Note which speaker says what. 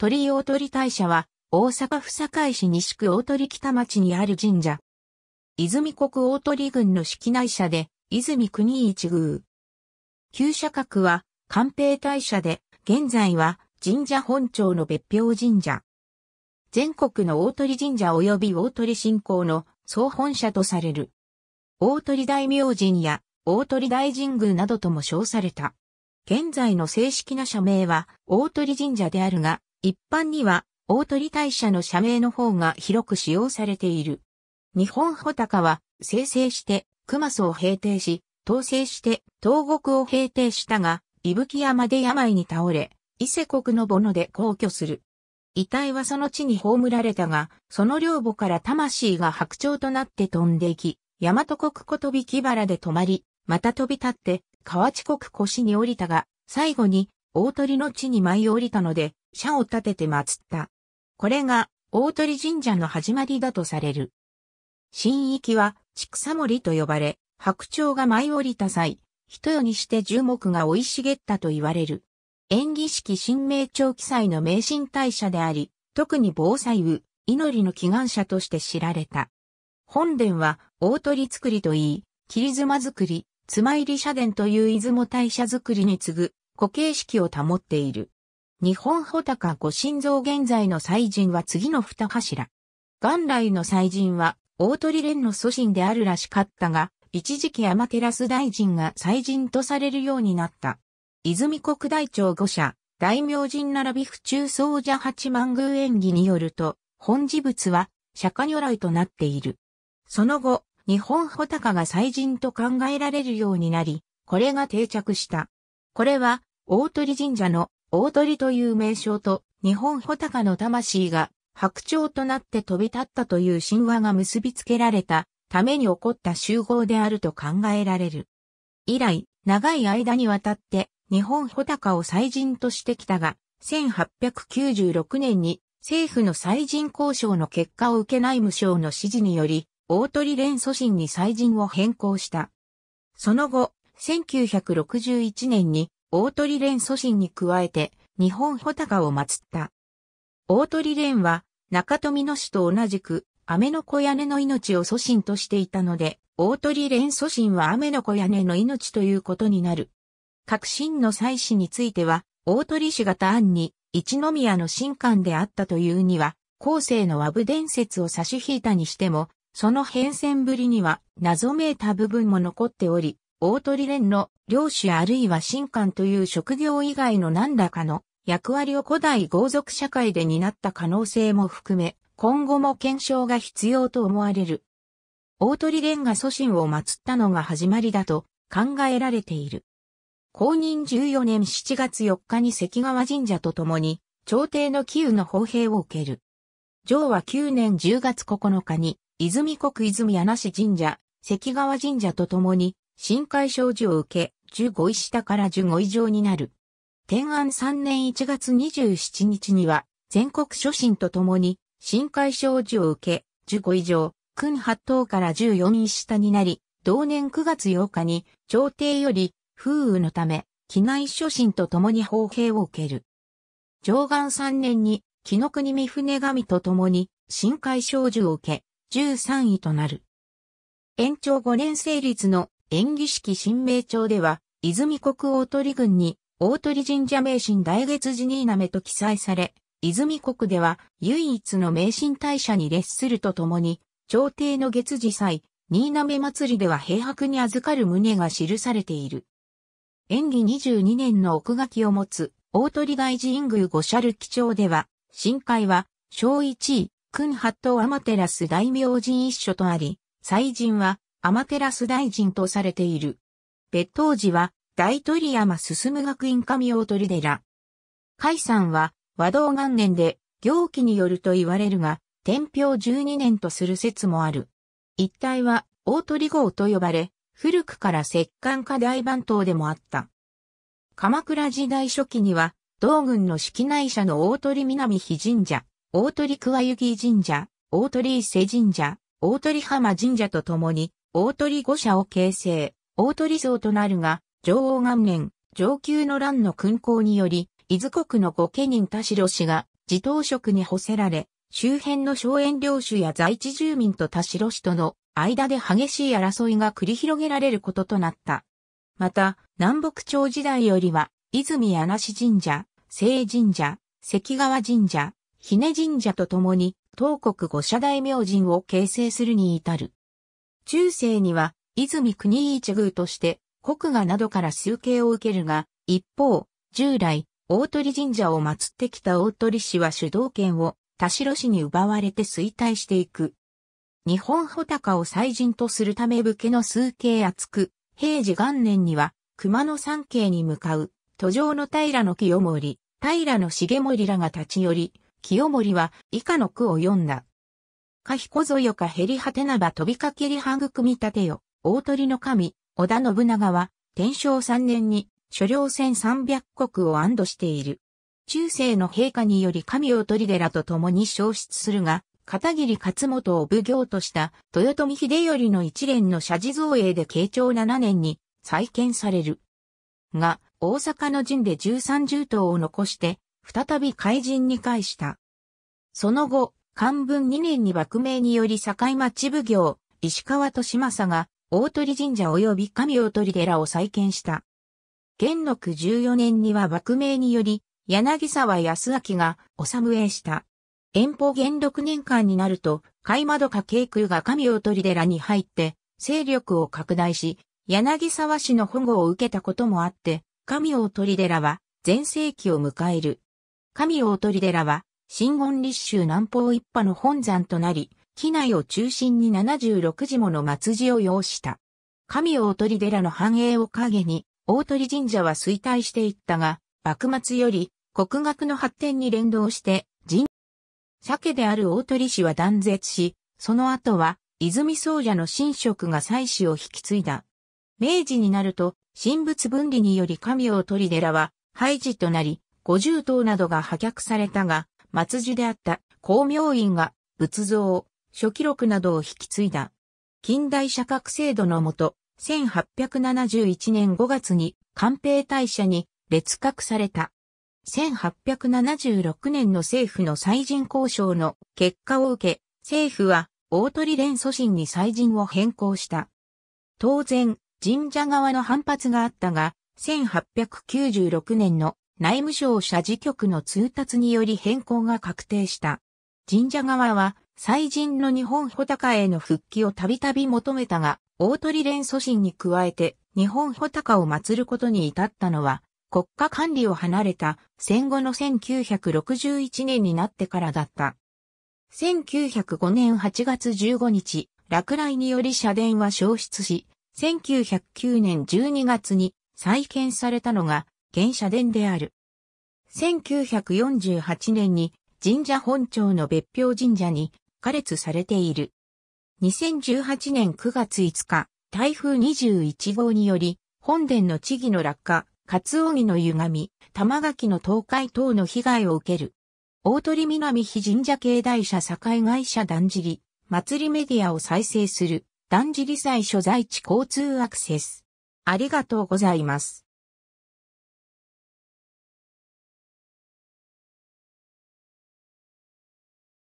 Speaker 1: 鳥大鳥大社は、大阪府堺市西区大鳥北町にある神社。泉国大鳥郡の式内社で、泉国一宮。旧社格は、官兵大社で、現在は、神社本庁の別表神社。全国の大鳥神社及び大鳥信仰の総本社とされる。大鳥大明神や大鳥大神宮などとも称された。現在の正式な社名は大鳥神社であるが、一般には、大鳥大社の社名の方が広く使用されている。日本穂高は、生成して、熊祖を平定し、統制して、東国を平定したが、伊吹山で病に倒れ、伊勢国のボノで皇居する。遺体はその地に葬られたが、その領母から魂が白鳥となって飛んでいき、大和国小飛木原で止まり、また飛び立って、河内国腰に降りたが、最後に、大鳥の地に舞い降りたので、社を建てて祀った。これが大鳥神社の始まりだとされる。神域は、畜草森と呼ばれ、白鳥が舞い降りた際、一夜にして樹木が生い茂ったと言われる。縁起式神明朝記載の名神大社であり、特に防災雨、祈りの祈願者として知られた。本殿は、大鳥作りといい、霧妻作り、妻入り社殿という出雲大社作りに次ぐ、固形式を保っている。日本穂高御神像現在の祭神は次の二柱。元来の祭神は、大鳥連の祖神であるらしかったが、一時期天照大臣が祭神とされるようになった。泉国大長五社、大明神並び府中総者八万宮演技によると、本事物は釈迦如来となっている。その後、日本穂高が祭神と考えられるようになり、これが定着した。これは、大鳥神社の大鳥という名称と日本穂高の魂が白鳥となって飛び立ったという神話が結びつけられたために起こった集合であると考えられる。以来、長い間にわたって日本穂高を祭人としてきたが、1896年に政府の祭人交渉の結果を受けない無償の指示により、大鳥連祖神に祭人を変更した。その後、1961年に大鳥連祖神に加えて、日本穂高を祀った。大鳥連は、中富野市と同じく、雨の小屋根の命を祖神としていたので、大鳥連祖神は雨の小屋根の命ということになる。各神の祭祀については、大鳥氏型案に、一宮の神官であったというには、後世の和部伝説を差し引いたにしても、その変遷ぶりには謎めいた部分も残っており、大鳥連の領主あるいは神官という職業以外の何らかの役割を古代豪族社会で担った可能性も含め、今後も検証が必要と思われる。大鳥連が祖神を祀ったのが始まりだと考えられている。公認14年7月4日に関川神社と共に、朝廷の旧の砲兵を受ける。上は9年10月9日に、泉国泉柳神社、関川神社と共に、深海症状を受け、15位下から15位上になる。天安3年1月27日には、全国初心とともに、深海症状を受け、15位上、君八等から14位下になり、同年9月8日に、朝廷より、風雨のため、機内初心とともに砲兵を受ける。上岸3年に、木の国三船神とともに、深海少女を受け、13位となる。延長5年成立の演技式新名帳では、泉国大鳥郡に、大鳥神社名神大月寺新滑と記載され、泉国では唯一の名神大社に列するとともに、朝廷の月次祭、新滑祭りでは平白に預かる旨が記されている。演技22年の奥書きを持つ、大鳥大寺院宮五社る記帳では、深海は、小一位、君八頭天照大明神一所とあり、祭神は、テラス大臣とされている。別当時は、大鳥山進学院神大鳥寺。海山は、和道元年で、行基によると言われるが、天平12年とする説もある。一帯は、大鳥号と呼ばれ、古くから石棺化大番頭でもあった。鎌倉時代初期には、道軍の式内社の大鳥南比神社、大鳥桑行神社、大鳥伊勢神社、大鳥浜神社と共に、大鳥御社を形成、大鳥像となるが、上王元年、上級の乱の勲功により、伊豆国の御家人田代氏が、自頭職に補せられ、周辺の荘園領主や在地住民と田代氏との間で激しい争いが繰り広げられることとなった。また、南北朝時代よりは、泉穴市神社、聖神社、関川神社、姫神社とともに、東国五社大明神を形成するに至る。中世には、泉国一宮として、国画などから集計を受けるが、一方、従来、大鳥神社を祀ってきた大鳥氏は主導権を田代氏に奪われて衰退していく。日本穂高を祭神とするため武家の数形厚く、平治元年には熊野山系に向かう、途上の平の清盛、平の重盛らが立ち寄り、清盛は以下の句を読んだ。かひこぞよかへりはてなば飛びかけりはぐくみたてよ。大鳥の神、織田信長は、天正3年に、所領戦3 0 0国を安堵している。中世の陛下により神を鳥寺と共に消失するが、片桐勝元を奉行とした豊臣秀頼の一連の社寺造営で慶長7年に再建される。が、大阪の陣で十三重頭を残して、再び怪人に返した。その後、漢文2年に幕名により境町奉行、石川利政が、大鳥神社及び神大鳥寺を再建した。元禄14年には幕名により、柳沢康明がお侍した。遠方元禄年間になると、海窓家慶空が神大鳥寺に入って、勢力を拡大し、柳沢氏の保護を受けたこともあって、神大鳥寺は、全盛期を迎える。神大鳥寺は、新言立州南方一派の本山となり、機内を中心に76字もの末字を要した。神大鳥寺の繁栄を陰に、大鳥神社は衰退していったが、幕末より国学の発展に連動して、神鮭である大鳥氏は断絶し、その後は、泉僧者の神職が祭祀を引き継いだ。明治になると、神仏分離により神大鳥寺は、廃寺となり、五十塔などが破却されたが、末寺であった光明院が仏像、書記録などを引き継いだ。近代社格制度のもと、1871年5月に官兵大社に列格された。1876年の政府の再人交渉の結果を受け、政府は大鳥連祖神に再人を変更した。当然、神社側の反発があったが、1896年の内務省社事局の通達により変更が確定した。神社側は、祭神の日本穂高への復帰をたびたび求めたが、大鳥連祖神に加えて、日本穂高を祀ることに至ったのは、国家管理を離れた戦後の1961年になってからだった。1905年8月15日、落雷により社殿は消失し、1909年12月に再建されたのが原社殿である。1948年に神社本庁の別表神社に加列されている。2018年9月5日、台風21号により、本殿の地儀の落下、ツオ木の歪み、玉垣の倒壊等の被害を受ける。大鳥南非神社境内社境会社だんじり、祭りメディアを再生する、だんじり祭所在地交通アクセス。ありがとうございます。